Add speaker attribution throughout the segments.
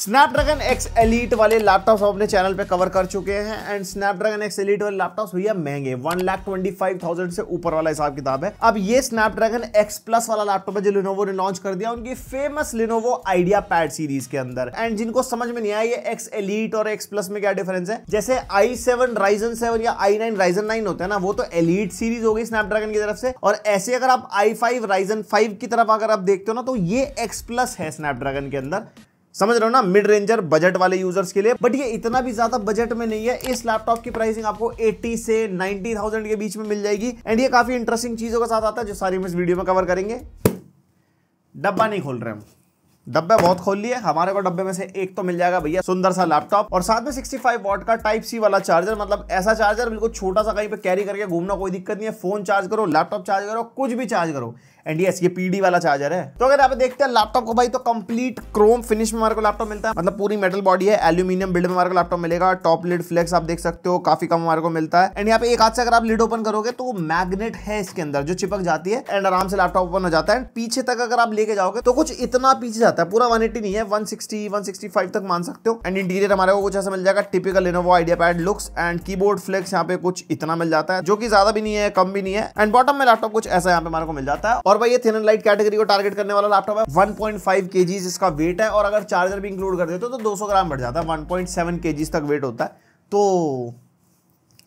Speaker 1: Snapdragon X Elite वाले laptops अपने channel पे कवर कर चुके हैं एंड स्नैपड्रैगन एक्स एलिट वाले लैपटॉप भैया महंगे one lakh twenty five thousand से ऊपर वाला हिसाब किताब है अब ये स्नैपड्रैगन एक्स प्लस वाला लैपटॉप है जो लिनोवो ने लॉन्च कर दिया उनकी famous Lenovo IdeaPad series के अंदर एंड जिनको समझ में नहीं आया ये एक्स एलिट और एक्स प्लस में क्या डिफरेंस है जैसे आई सेवन राइजन सेवन या आई नाइन राइजन नाइन होता है ना वो तो एलिट सीरीज होगी स्नैपड्रैगन की तरफ से और ऐसे अगर आप आई फाइव राइजन फाइव की तरफ अगर आप देखते हो ना तो ये एक्स प्लस है स्नैपड्रैगन के अंदर समझ रहे हो ना मिड रेंजर बजट वाले यूजर्स के लिए बट ये इतना भी ज्यादा बजट में नहीं है इस लैपटॉप की प्राइसिंग आपको 80 से 90,000 के बीच में मिल जाएगी एंड ये काफी इंटरेस्टिंग चीजों के साथ आता है जो सारी हम इस वीडियो में कवर करेंगे डब्बा नहीं खोल रहे हम डब्बे बहुत खोल लिए हमारे को डब्बे में से एक तो मिल जाएगा भैया सुंदर सा लैपटॉप और साथ में 65 वॉट का टाइप सी वाला चार्जर मतलब ऐसा चार्जर बिल्कुल छोटा सा कहीं पे कैरी करके घूमना कोई दिक्कत नहीं है फोन चार्ज करो लैपटॉप चार्ज करो कुछ भी चार्ज करो एंड यस ये पीडी वाला चार्जर है तो अगर आप देखते हैं लैपटॉप को भाई तो कंप्लीट क्रोम फिनिश में हमारे को लैपटॉप मिलता है मतलब पूरी मेटल बॉडी है एल्यूमिनियम बिल्ड में हमारे को लैपटॉप मिलेगा टॉप लिड फ्लेक्स आप देख सकते हो काफी कम हमारे को मिलता है एंड यहाँ पे एक हाथ से अगर आप लिड ओपन करोगे तो मैग्नेट है इसके अंदर जो चिपक जाती है एंड आराम से लैपटॉप ओपन हो जाता है एंड पीछे तक अगर आप लेके जाओगे तो कुछ इतना पीछे जाता है पूरा वन नहीं है वन सिक्सटी तक मान सकते हो एंड इंटीरियर हमारे को कुछ ऐसा मिल जाएगा typical Lenovo IdeaPad looks and keyboard flex यहाँ पे कुछ इतना मिल जाता है जो कि ज्यादा भी नहीं है कम भी नहीं है एंड बॉटम में लैपटॉप कुछ ऐसा यहाँ पे हमारे को मिल जाता है और भाई ये थिन एंड लाइट कैटेगरी को टारगेट करने वाला लैपटॉप है 1.5 पॉइंट इसका वेट है और अगर चार्जर भी इंक्लूड कर देते हो तो 200 तो ग्राम बढ़ जाता है 1.7 पॉइंट तक वेट होता है तो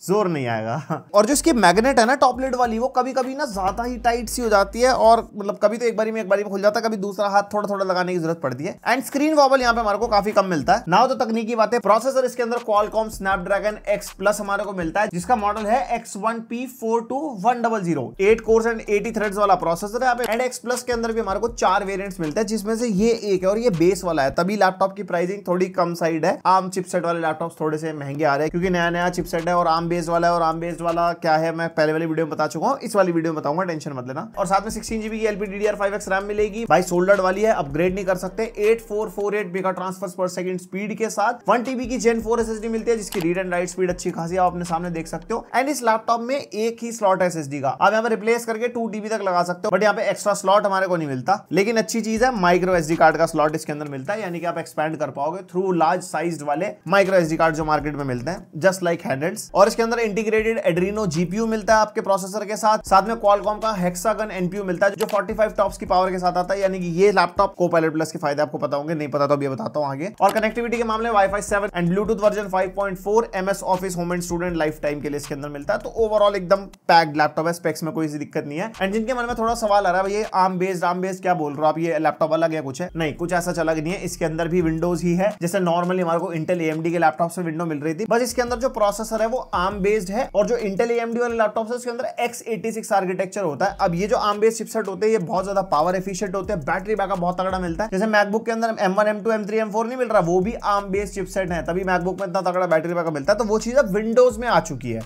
Speaker 1: जोर नहीं आएगा और जो इसकी मैग्नेट है ना टॉपलेट वाली वो कभी कभी ना ज्यादा ही टाइट सी हो जाती है और मतलब कभी तो एक बारी में एक बारी में खुल जाता है कभी दूसरा हाथ थोड़ा थोड़ा लगाने की जरूरत पड़ती है एंड स्क्रीन वॉबल यहाँ पे हमारे को काफी कम मिलता है ना तो तकनीकी बात है प्रोसेसर इसके अंदर क्वालकॉम स्नैप एक्स प्लस हमारे को मिलता है जिसका मॉडल है X one P four two one double zero eight cores and eighty threads वाला प्रोसेसर है एंड एक्स प्लस के अंदर भी हमारे को चार वेरियंट मिलते हैं जिसमें से ये एक है और ये बेस वाला है तभी लैपटॉप की प्राइसिंग थोड़ी कम साइड है आम चिपसेट वाले लैपटॉप थोड़े से महंगे आ रहे हैं क्योंकि नया नया चिपसेट है और आम बेस्ड वाला है और आम बेस्ड वाला क्या है मैं पहले वाली वीडियो में बता चुका हूँ इस वाली वीडियो में बताऊंगा टेंशन मत लेना और साथ में सिक्सटीन जीबी की एलपी डी रैम मिलेगी भाई सोल्डर वाली है अपग्रेड नहीं कर सकते eight four four eight mega transfer पर सेकंड स्पीड के साथ वन टीबी की जेन फोर एस मिलती है जिसकी रीड एंड राइट स्पीड अच्छी खासी आप अपने सामने देख सकते हो एंड इस लैपटॉप में एक ही स्लॉट एस एस का आप यहाँ पर रिप्लेस करके टू टीबी तक लगा सकते हो बट यहाँ पे एक्स्ट्रा स्लॉट हमारे को नहीं मिलता लेकिन अच्छी चीज है माइक्रो एस कार्ड का स्लॉट इसके अंदर मिलता है यानी कि आप एक्सपेंड कर पाओगे थ्रू लार्ज साइज वाले माइक्रो एस कार्ड जो मार्केट में मिलते हैं जस्ट लाइक हैंडल्स और इसके अंदर इंटीग्रेटेड एड्रीनो जीपीयू मिलता है आपके प्रोसेसर के साथ साथ में क्वालकॉम का हेक्सागन एनपीयू मिलता है जो 45 टॉप्स की पावर के साथ आता है यानी कि ये लैपटॉप को पायलट प्लस के फायदे आपको पता होंगे नहीं पता तो अभी बताता हूँ आगे और कनेक्टिविटी के मामले WiFi seven and Bluetooth version five point four MS Office Home and Student lifetime के लिए इसके अंदर मिलता है तो ओवरऑल एकदम पैक्ड लैपटॉप है स्पेक्स में कोई दिक्कत नहीं है एंड जिनके मन में थोड़ा सवाल आ रहा है ये आम बेस्ड आम बेस्ड क्या बोल रहा हो आप ये लैपटॉप अलग है कुछ है नहीं कुछ ऐसा चला नहीं है इसके अंदर भी विंडोज ही है जैसे नॉर्मली हमारे को इंटेल एम के लैपटॉप से विंडो मिल रही थी बस इसके अंदर जो प्रोसेसर है वो आम आर्म बेस्ड है और जो इंटेल डी वाले लैपटॉप है उसके अंदर एक्स एटी आर्किटेक्चर होता है अब ये जो आर्म बेस्ड चिपसेट होते हैं ये बहुत ज्यादा पावर एफिशियंट होते हैं बैटरी बैकअप बहुत तगड़ा मिलता है जैसे मैकबुक के अंदर एम वन नहीं मिल रहा वो भी आर्म बेस्ड चिपसेट है तभी मैकबुक में इतना तगड़ा बैटरी बैकअप मिलता है तो वो चीज अब विंडोज में आ चुकी है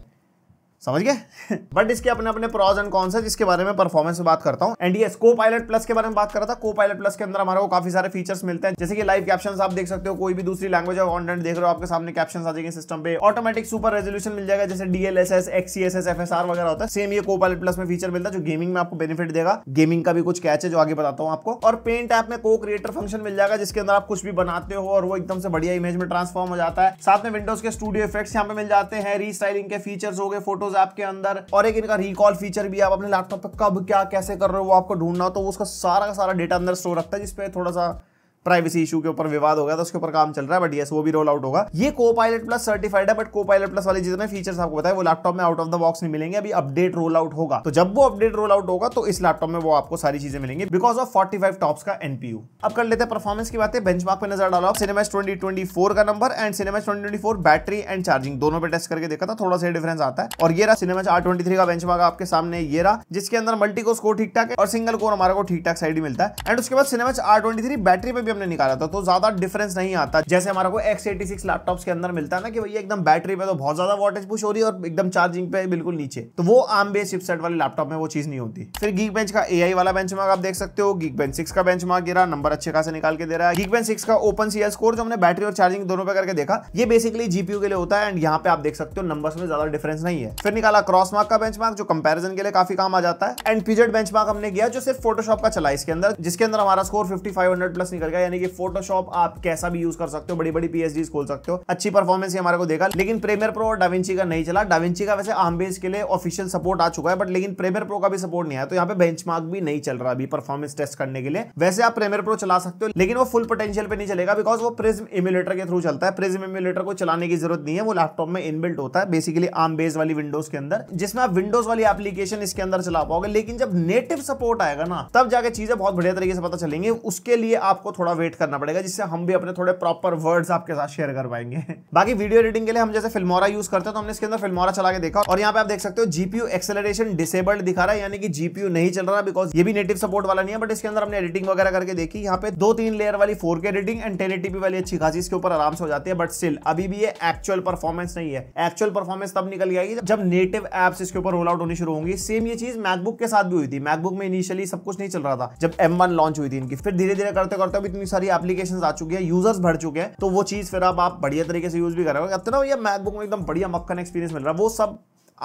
Speaker 1: समझ गए बट इसके अपने अपने प्रॉज एंड कॉन्स है जिसके बारे में परफॉर्मेंस में बात करता हूँ एंड ये को पायलट प्लस के बारे में बात कर रहा था को पायलट प्लस के अंदर हमारे को काफी सारे फीचर्स मिलते हैं जैसे कि लाइव कैप्शन आप देख सकते हो कोई भी दूसरी लैंग्वेज और कॉन्टेंट देख रहे हो आपके सामने कैप्शन आ जाएंगे सिस्टम पे ऑटोमेटिक सुपर रेजोल्यूशन मिल जाएगा जैसे डीएलएसएस एक्सीएसएस एफएसआर वगैरह होता है सेम ये को पायलट प्लस में फीचर मिलता है जो गेमिंग में आपको बेनिफिट देगा गेमिंग का भी कुछ कैच है जो आगे बताता हूँ आपको और पेंट ऐप में को क्रिएटर फंक्शन मिल जाएगा जिसके अंदर आप कुछ भी बनाते हो और वो एकदम से बढ़िया इमेज में ट्रांसफॉर्म हो जाता है साथ में विंडोज के स्टूडियो इफेक्ट्स यहाँ पे मिल जाते हैं रीस्टाइलिंग के फीचर्स हो गए फोटो विंडोज ऐप के अंदर और एक इनका रिकॉल फीचर भी आप अपने लैपटॉप पे कब क्या कैसे कर रहे हो वो आपको ढूंढना तो उसका सारा का सारा डेटा अंदर स्टोर रखता है जिसपे थोड़ा सा प्राइवेसी इशू के ऊपर विवाद हो गया था उसके ऊपर काम चल रहा है बट यस वो भी रोल आउट होगा ये को पायलट प्लस सर्टिफाइड है बट को पायलट प्लस वाले जितने फीचर्स आपको बताया वो लैपटॉप में आउट ऑफ द बॉक्स नहीं मिलेंगे अभी अपडेट रोल आउट होगा तो जब वो अपडेट रोल आउट होगा तो इस लैपटॉप में वो आपको सारी चीजें मिलेंगे बिकॉज ऑफ फोर्टी टॉप्स का एनपीयू अब कर लेते हैं परफॉर्मेंस की बातें मार्क पे नजर डालो सिनेमा ट्वेंटी ट्वेंटी का number and cinema twenty battery and charging दोनों पे टेस्ट करके देखा था थोड़ा सा डिफरेंस आता है और ये रहा सिनेमा आर का मार्क आपके सामने ये रहा जिसके अंदर मल्टी को स्कोर ठीक ठाक है और सिंगल कोर हमारे को ठीक ठाक साइड मिलता है एंड उसके बाद सिनेमा आर ट्वेंटी बैटरी पे भी हमने निकाला था तो ज्यादा डिफरेंस नहीं आता जैसे हमारा को एक्स एटी सिक्स लैपटॉप्स के अंदर मिलता है ना कि भैया एकदम बैटरी पे तो बहुत ज्यादा वोटेज पुश हो रही है और एकदम चार्जिंग पे बिल्कुल नीचे तो वो आम बेस चिपसेट वाले लैपटॉप में वो चीज नहीं होती फिर गीक बेंच का ए वाला बेंच आप देख सकते हो गीक बेंच सिक्स का बेंच गिरा नंबर अच्छे खासे निकाल के दे रहा है गीक बेंच सिक्स का ओपन सी स्कोर जो हमने बैटरी और चार्जिंग दोनों पे करके देखा ये बेसिकली जीपीयू के लिए होता है एंड यहाँ पे आप देख सकते हो नंबर में ज्यादा डिफरेंस नहीं है फिर निकाला क्रॉस मार्क का बेंचमार्क जो कंपेरिजन के लिए काफी काम आ जाता है एंड पीजेड बेंच हमने किया जो सिर्फ फोटोशॉप का चला इसके अंदर जिसके अंदर हमारा स्कोर 5500 प्लस निकल गया का यानी कि फोटोशॉप आप कैसा भी यूज कर सकते हो बड़ी बड़ी पीएचडी खोल सकते हो अच्छी परफॉर्मेंस हमारे को देखा लेकिन प्रेमियर प्रो और डाविंची का नहीं चला डाविंची का वैसे आम बेस के लिए ऑफिशियल सपोर्ट आ चुका है बट लेकिन प्रेमियर प्रो का भी सपोर्ट नहीं आया तो यहाँ पे बेंच भी नहीं चल रहा अभी परफॉर्मेंस टेस्ट करने के लिए वैसे आप प्रेमियर प्रो चला सकते हो लेकिन वो फुल पोटेंशियल पर नहीं चलेगा बिकॉज वो प्रिज्म इम्यूलेटर के थ्रू चलता है प्रिज्म इम्यूलेटर को चलाने की जरूरत नहीं है वो लैपटॉप में इनबिल्ट होता है बेसिकली आम बेस वाली विंडोज के अंदर जिसमें आप विंडोज वाली एप्लीकेशन इसके अंदर चला पाओगे लेकिन जब नेटिव सपोर्ट आएगा ना तब जाके चीजें बहुत बढ़िया तरीके से पता चलेंगे उसके लिए आपको थोड़ा थोड़ा वेट करना पड़ेगा जिससे हम भी अपने थोड़े प्रॉपर वर्ड्स आपके साथ शेयर कर पाएंगे बाकी वीडियो एडिटिंग के लिए हम जैसे फिल्मोरा यूज करते हैं तो हमने इसके अंदर फिल्मोरा चला के देखा और यहाँ पे आप देख सकते हो जीपीयू एक्सेलरेशन डिसेबल्ड दिखा रहा है यानी कि जीपीयू नहीं चल रहा बिकॉज ये भी नेटिव सपोर्ट वाला नहीं है बट इसके अंदर हमने एडिटिंग वगैरह करके देखी यहाँ पे दो तीन लेयर वाली फोर एडिटिंग एंड टेन वाली अच्छी खासी इसके ऊपर आराम से हो जाती है बट स्टिल अभी भी ये एक्चुअल परफॉर्मेंस नहीं है एक्चुअल परफॉर्मेंस तब निकल आएगी जब नेटिव एप्स इसके ऊपर रोल आउट होनी शुरू होंगी सेम ये चीज मैकबुक के साथ भी हुई थी मैकबुक में इनिशियली सब कुछ नहीं चल रहा था जब एम लॉन्च हुई थी इनकी फिर धीरे धीरे करते करते इतनी सारी एप्लीकेशन आ चुकी है यूजर्स भर चुके हैं तो वो चीज फिर आप, आप बढ़िया तरीके से यूज भी कर रहे हो इतना ये मैकबुक में एकदम बढ़िया मक्खन एक्सपीरियंस मिल रहा है वो सब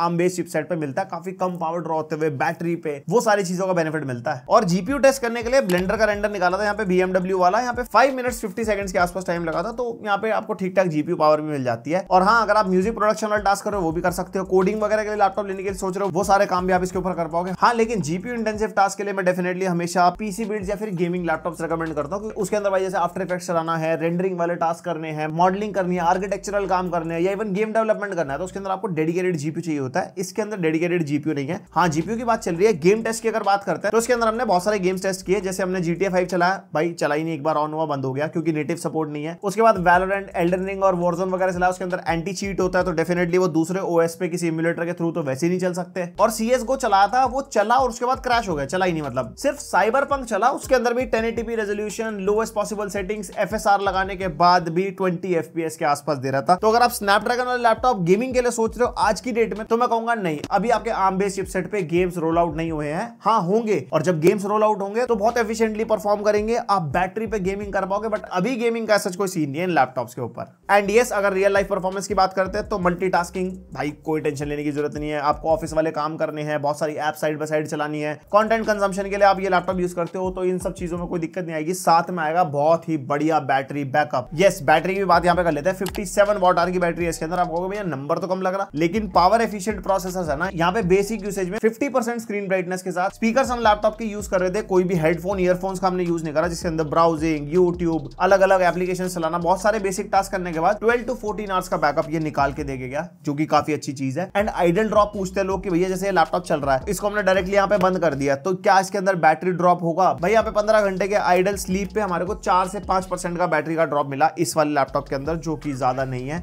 Speaker 1: आम बेस चिपसेट पे मिलता है काफी कम पावर ड्रॉ होते हुए बैटरी पे वो सारी चीजों का बेनिफिट मिलता है और जीपीयू टेस्ट करने के लिए ब्लेंडर का रेंडर निकाला था यहाँ पे बीएमडब्ल्यू वाला यहाँ पे फाइव मिनट फिफ्टी सेकंड के आसपास टाइम लगा था तो यहाँ पे आपको ठीक ठाक जीपीयू पावर भी मिल जाती है और हाँ अगर आप म्यूजिक प्रोडक्शन वाला टास्क करो वो भी कर सकते हो कोडिंग वगैरह के लिए लैपटॉप लेने के लिए सोच रहे हो वो सारे काम भी आप इसके ऊपर कर पाओगे हाँ लेकिन जीपीयू इंटेंसिव टास्क के लिए मैं डेफिनेटली हमेशा पीसी बिल्ड या फिर गेमिंग लैपटॉप रिकमेंड करता हूँ उसके अंदर भाई जैसे आफ्टर इफेक्ट चलाना है रेंडरिंग वाले टास्क करने हैं मॉडलिंग करनी है आर्किटेक्चरल काम करने हैं या इवन गेम डेवलपमेंट करना है तो उसके अंदर आपको डेडिकेटेड जीपी चाहिए होता है इसके अंदर डेडिकेटेड जीपीयू नहीं है हाँ जीपीयू की बात चल रही है गेम टेस्ट की अगर बात करते हैं तो उसके अंदर हमने बहुत सारे गेम्स टेस्ट किए जैसे हमने जीटीए फाइव चलाया भाई चला ही नहीं एक बार ऑन हुआ बंद हो गया क्योंकि नेटिव सपोर्ट नहीं है उसके बाद वैलोरेंट एल्डन रिंग और वर्जन वगैरह चला उसके अंदर एंटी चीट होता है तो डेफिनेटली वो दूसरे ओएस पे किसी इम्यूलेटर के थ्रू तो वैसे नहीं चल सकते और सीएस गो चला था वो चला और उसके बाद क्रैश हो गया चला ही नहीं मतलब सिर्फ साइबर पंक चला उसके अंदर भी ten eighty p resolution lowest possible settings F लगाने के बाद भी ट्वेंटी एफ के आसपास दे रहा था तो अगर आप स्नैपड्रैगन वाले लैपटॉप गेमिंग के लिए सोच रहे हो आज की डेट में तो तो मैं कहूंगा नहीं अभी आपके आम बेस चिपसेट पे गेम्स रोल आउट नहीं हुए हैं हाँ होंगे और जब गेम्स रोल आउट होंगे तो बहुत एफिशिएंटली परफॉर्म करेंगे आप बैटरी पे गेमिंग कर पाओगे बट अभी गेमिंग का सच कोई सीन नहीं है लैपटॉप्स के ऊपर एंड येस अगर रियल लाइफ परफॉर्मेंस की बात करते हैं तो मल्टी भाई कोई टेंशन लेने की जरूरत नहीं है आपको ऑफिस वाले काम करने हैं बहुत सारी एप साइड बाई साइड चलानी है कॉन्टेंट कंजम्पन के लिए आप ये लैपटॉप यूज करते हो तो इन सब चीजों में कोई दिक्कत नहीं आएगी साथ में आएगा बहुत ही बढ़िया बैटरी बैकअप येस बैटरी की बात यहाँ पे कर लेते हैं फिफ्टी सेवन आर की बैटरी है इसके अंदर आप कहोगे भैया नंबर तो कम लग रहा लेकिन पावर एफिशिय एफिशियंट प्रोसेसर है ना यहाँ पे बेसिक यूसेज में 50% स्क्रीन ब्राइटनेस के साथ स्पीकर हम लैपटॉप के यूज कर रहे थे कोई भी हेडफोन ईयरफोन का हमने यूज नहीं करा जिसके अंदर ब्राउजिंग यूट्यूब अलग अलग एप्लीकेशन चलाना बहुत सारे बेसिक टास्क करने के बाद ट्वेल्व टू फोर्टीन आवर्स का बैकअप ये निकाल के देखे गया जो की काफी अच्छी चीज है एंड आइडल ड्रॉप पूछते लोग की भैया जैसे लैपटॉप चल रहा है इसको हमने डायरेक्टली यहाँ पे बंद कर दिया तो क्या इसके अंदर बैटरी ड्रॉप होगा भाई यहाँ पे पंद्रह घंटे के आइडल स्लीप पे हमारे को चार से पांच परसेंट का बैटरी का ड्रॉप मिला इस वाले लैपटॉप के अंदर जो कि ज्यादा नहीं है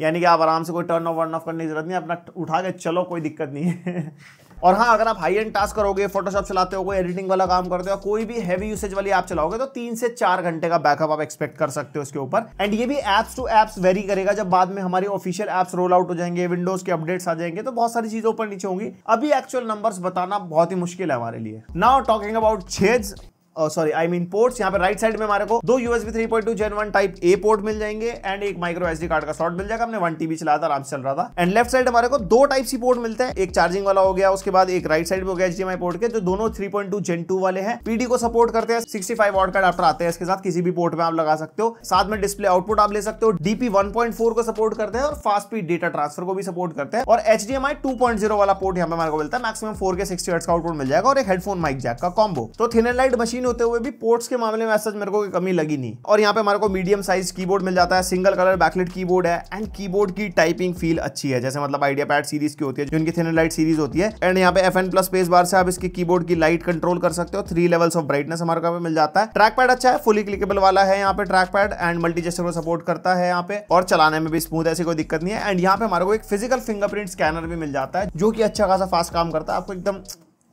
Speaker 1: यानी कि आप आराम से कोई टर्न ऑफ वर्न ऑफ करने की जरूरत नहीं अपना उठा के चलो कोई दिक्कत नहीं है और हाँ अगर आप हाई एंड टास्क करोगे फोटोशॉप चलाते हो कोई एडिटिंग वाला काम करते हो कोई भी हैवी यूसेज वाली ऐप चलाओगे तो तीन से चार घंटे का बैकअप आप एक्सपेक्ट कर सकते हो उसके ऊपर एंड ये भी एप्स टू एप्स वेरी करेगा जब बाद में हमारी ऑफिशियल एप्स रोल आउट हो जाएंगे विंडोज के अपडेट्स आ जाएंगे तो बहुत सारी चीजों ऊपर नीचे होंगी अभी एक्चुअल नंबर बताना बहुत ही मुश्किल है हमारे लिए नाउ टॉकिंग अबाउट छेज सॉरी आई मीन पोर्ट्स यहाँ पे राइट साइड में हमारे को दो USB two Gen one type A port मिल जाएंगे एंड एक माइक्रो एसडी कार्ड का स्लॉट मिल जाएगा हमने वन टीबी चलाया था आराम से चल रहा था एंड लेफ्ट साइड हमारे को दो टाइप सी पोर्ट मिलते हैं एक चार्जिंग वाला हो गया उसके बाद एक राइट साइड में हो गया एचडीएमआई पोर्ट के जो दोनों 3.2 जेन टू वाले हैं पीडी को सपोर्ट करते हैं सिक्सटी फाइव वॉट का आते हैं इसके साथ किसी भी पोर्ट में आप लगा सकते हो साथ में डिस्प्ले आउटपुट आप ले सकते हो डीपी फोर को सपोर्ट करते हैं और फास्ट स्पीड डेटा ट्रांसफर को भी सपोर्ट करते हैं और पॉइंट जीरो वाला पोर्ट यहाँ पे हमारे को मिलता है मैक्सिमम फोर के सिक्सटी का आउटपुट मिल जाएगा और एक हेडफोन माइक जैक का कॉम्बो तो थिनर लाइट मशीन होते हुए भी पोर्ट्स के मामले में ऐसा मेरे को कमी लगी नहीं और यहाँ पे हमारे को मीडियम साइज कीबोर्ड मिल जाता है सिंगल कलर बैकलेट कीबोर्ड है एंड कीबोर्ड की टाइपिंग फील अच्छी है जैसे मतलब आइडिया पैड सीरीज की होती है जिनकी थे लाइट सीरीज होती है एंड यहाँ पे एफ प्लस स्पेस बार से आप इसकी कीबोर्ड की लाइट कंट्रोल कर सकते हो थ्री लेवल्स ऑफ ब्राइटनेस हमारे को मिल जाता है ट्रैक पैड अच्छा है फुली क्लिकेबल वाला है यहाँ पे trackpad and multi gesture को सपोर्ट करता है यहाँ पे और चलाने में भी स्मूथ ऐसी कोई दिक्कत नहीं है एंड यहाँ पे हमारे को एक फिजिकल फिंगरप्रिंट स्कैनर भी मिल जाता है जो कि अच्छा खासा फास्ट काम करता है आपको एकदम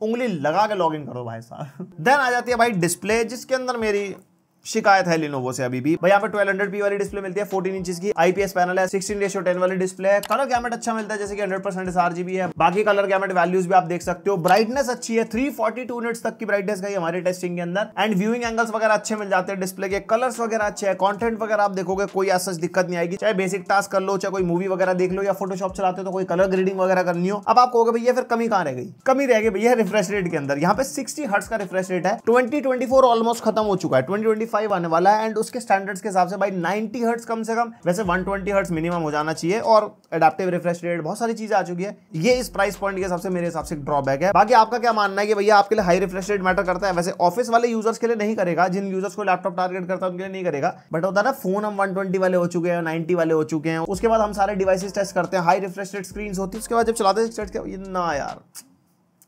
Speaker 1: उंगली लगा के लॉगिन करो भाई साहब देन आ जाती है भाई डिस्प्ले जिसके अंदर मेरी शिकायत है लिनोवो से अभी भी भाई यहाँ हंड्रेड पी वाली डिस्प्ले मिलती है फोर्टीन इंच की आईपीएस पैनल है सिक्सटीन रेशो टेन वाली डिस्प्ले है कलर गैमेट अच्छा मिलता है जैसे कि हंड्रेड परसेंट एसआरजीबी है बाकी कलर गैमेट वैल्यूज भी आप देख सकते हो ब्राइटनेस अच्छी है थ्री टू यूनिट्स तक की ब्राइटनेस गई हमारे टेस्टिंग के अंदर एंड व्यूइंग एंगल्स वगैरह अच्छे मिल जाते हैं डिस्प्ले के कलर्स वगैरह अच्छे है कॉन्टेंट वगैरह आप देखोगे कोई ऐसा दिक्कत नहीं आएगी चाहे बेसिक टास्क कर लो चाहे कोई मूवी वगैरह देख लो या फोटोशॉप चलाते हो तो कोई कलर ग्रेडिंग वगैरह करनी हो अब आप कहोगे भैया फिर कमी कहाँ रह गई कमी रह गई भैया रिफ्रेश रेट के अंदर यहाँ पे सिक्सटी हर्ट्स का रिफ्रेश रेट है ट्वेंटी ऑलमोस्ट खत्म हो चुका है ट्वेंटी फाइव आने वाला है एंड उसके स्टैंडर्ड्स के हिसाब से भाई नाइनटी हर्ट्स कम से कम वैसे वन ट्वेंटी हर्ट्स मिनिमम हो जाना चाहिए और एडाप्टिव रिफ्रेश रेट बहुत सारी चीजें आ चुकी है ये इस प्राइस पॉइंट के हिसाब से मेरे हिसाब से ड्रॉबैक है बाकी आपका क्या मानना है कि भैया आपके लिए हाई रिफ्रेश रेट मैटर करता है वैसे ऑफिस वाले यूजर्स के लिए नहीं करेगा जिन यूजर्स को लैपटॉप टारगेट करता है उनके लिए नहीं करेगा बट होता है ना फोन हम वन वाले हो चुके हैं नाइनटी वाले हो चुके हैं उसके बाद हम सारे डिवाइसेस टेस्ट करते हैं हाई रिफ्रेश रेट स्क्रीन होती है उसके बाद जब चलाते हैं ना यार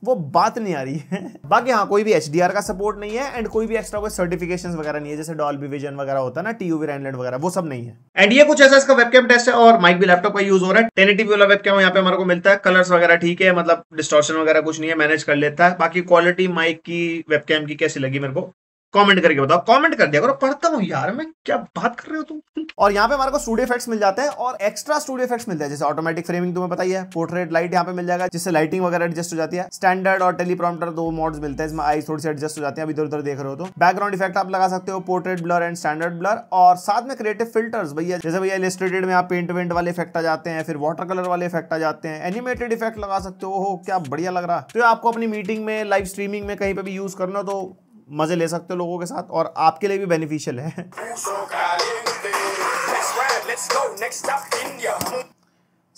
Speaker 1: वो बात नहीं आ रही है बाकी हाँ कोई भी एच का सपोर्ट नहीं है एंड कोई भी एक्स्ट्रा कोई सर्टिफिकेशन वगैरह नहीं है जैसे डॉल विजन वगैरह होता है ना टीयू रैंडलेट वगैरह वो सब नहीं है एंड ये कुछ ऐसा इसका वेबकैम टेस्ट है और माइक भी लैपटॉप का यूज हो रहा है टेनिटी वाला वेबकैम यहाँ पे हमारे को मिलता है कलर्स वगैरह ठीक है मतलब डिस्टॉर्शन वगैरह कुछ नहीं है मैनेज कर लेता है बाकी क्वालिटी माइक की वेबकैम की कैसी लगी मेरे को कमेंट करके बताओ कमेंट कर दिया करो पढ़ता हूँ यार मैं क्या बात कर रहे हो तुम और यहाँ पे हमारे को स्टूडियो इफेक्ट्स मिल जाते हैं और एक्स्ट्रा स्टूडियो इफेक्ट्स मिलते हैं जैसे ऑटोमेटिक फ्रेमिंग तुम्हें पता ही है पोर्ट्रेट लाइट यहाँ पे मिल जाएगा जिससे लाइटिंग वगैरह एडजस्ट हो जाती है स्टैंडर्ड और टेलीप्रॉम्प्टर दो मॉड्स मिलते हैं इसमें आई थोड़ी सी एडजस्ट हो जाती है अभी इधर उधर देख रहे हो तो बैकग्राउंड इफेक्ट आप लगा सकते हो portrait blur and standard blur और साथ में क्रिएटिव फिल्टर्स भैया जैसे भैया इलेस्ट्रेटेड में आप पेंट वेंट वाले इफेक्ट आ जाते हैं फिर वाटर कलर वाले इफेक्ट आ जाते हैं एनिमेटेड इफेक्ट लगा सकते हो क्या बढ़िया लग रहा है तो आपको अपनी मीटिंग में लाइव स्ट्रीमिंग में कहीं पर भी यूज करना तो मज़े ले सकते हो लोगों के साथ और आपके लिए भी बेनिफिशियल है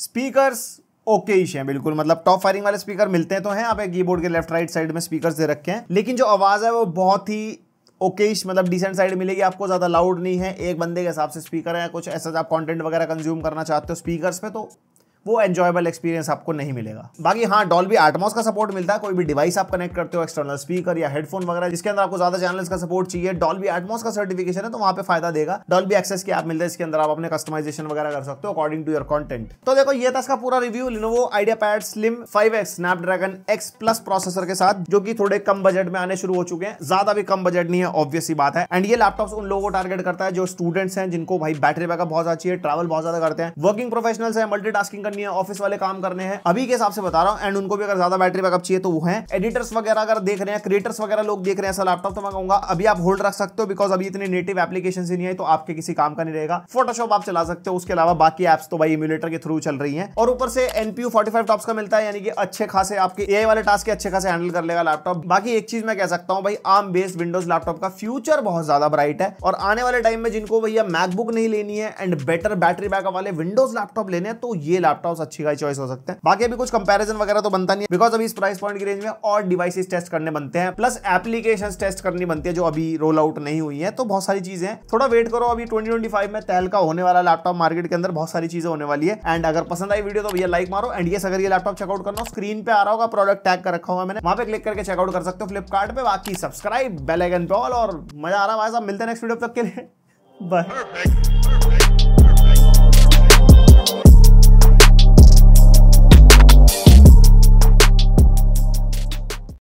Speaker 1: स्पीकर्स ओके okay हैं बिल्कुल मतलब टॉप फायरिंग वाले स्पीकर मिलते हैं तो हैं आप एक बोर्ड के लेफ्ट राइट साइड में स्पीकर्स दे रखे हैं लेकिन जो आवाज़ है वो बहुत ही ओकेश मतलब डिसेंट साइड मिलेगी आपको ज़्यादा लाउड नहीं है एक बंदे के हिसाब से स्पीकर है कुछ ऐसा आप कंटेंट वगैरह कंज्यूम करना चाहते हो स्पीकर्स पे तो वो एन्जॉयबल एक्सपीरियंस आपको नहीं मिलेगा बाकी हाँ भी एटमॉस का सपोर्ट मिलता है कोई भी डिवाइस आप कनेक्ट करते हो एक्सटर्नल स्पीकर या हेडफोन वगैरह जिसके अंदर आपको ज्यादा चैनल्स का सपोर्ट चाहिए भी एटमॉस का सर्टिफिकेशन है तो वहाँ पे फायदा देगा भी एक्सेस की आप मिलता है इसके अंदर आप अपने कस्टमाइजेशन वगैरह कर सकते हो अकॉर्डिंग टू योर कॉन्टेंट तो देखो ये था इसका पूरा review Lenovo IdeaPad slim five X Snapdragon X Plus processor के साथ जो कि थोड़े कम बजट में आने शुरू हो चुके हैं ज्यादा भी कम बजट नहीं है ही बात है एंड ये लैपटॉप उन लोगों को टारगेट करता है जो स्टूडेंट्स हैं जिनको भाई बैटरी बैकअप बहुत अच्छी है ट्रैवल बहुत ज्यादा करते हैं वर्किंग प्रोफेशनल्स है मल्टी करनी है ऑफिस वाले काम करने हैं अभी के हिसाब से बता रहा हूँ एंड उनको भी अगर ज्यादा बैटरी बैकअप चाहिए तो वो है एडिटर्स वगैरह अगर देख रहे हैं क्रिएटर्स वगैरह लोग देख रहे हैं ऐसा लैपटॉप तो मैं कहूंगा अभी आप होल्ड रख सकते हो बिकॉज अभी इतने नेटिव एप्लीकेशन ही नहीं है तो आपके किसी काम का नहीं रहेगा फोटोशॉप आप चला सकते हो उसके अलावा बाकी एप्स तो भाई इम्यूलेटर के थ्रू चल रही है और ऊपर से एनपीयू फोर्टी फाइव टॉप्स का मिलता है यानी कि अच्छे खासे आपके ए वाले टास्क के अच्छे खासे हैंडल कर लेगा लैपटॉप बाकी एक चीज मैं कह सकता हूँ भाई आम बेस्ड विंडोज लैपटॉप का फ्यूचर बहुत ज्यादा ब्राइट है और आने वाले टाइम में जिनको भैया मैकबुक नहीं लेनी है एंड बेटर बैटरी बैकअप वाले विंडोज लैपटॉप लेने हैं तो ये लैपटॉप लैपटॉप अच्छी खाई चॉइस हो सकते हैं बाकी अभी कुछ कंपेरिजन वगैरह तो बनता नहीं है बिकॉज अभी इस प्राइस पॉइंट की रेंज में और डिवाइसेस टेस्ट करने बनते हैं प्लस एप्लीकेशन टेस्ट करनी बनती है जो अभी रोल आउट नहीं हुई है तो बहुत सारी चीजें थोड़ा वेट करो अभी ट्वेंटी में तेल का होने वाला लैपटॉप मार्केट के अंदर बहुत सारी चीजें होने वाली है एंड अगर पसंद आई वीडियो तो भैया लाइक मारो एंड ये अगर ये लैपटॉप चेकआउट करना स्क्रीन पे आ रहा होगा प्रोडक्ट टैग कर रखा होगा मैंने वहां पे क्लिक करके चेकआउट कर सकते हो फ्लिपकार्ट पे बाकी सब्सक्राइब बेलाइकन पे ऑल और मजा आ रहा है भाई साहब मिलते हैं नेक्स्ट वीडियो तक के लिए बाय